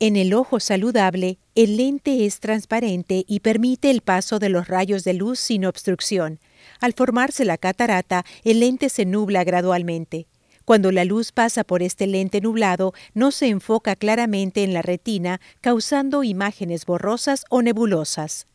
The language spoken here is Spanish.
En el ojo saludable, el lente es transparente y permite el paso de los rayos de luz sin obstrucción. Al formarse la catarata, el lente se nubla gradualmente. Cuando la luz pasa por este lente nublado, no se enfoca claramente en la retina, causando imágenes borrosas o nebulosas.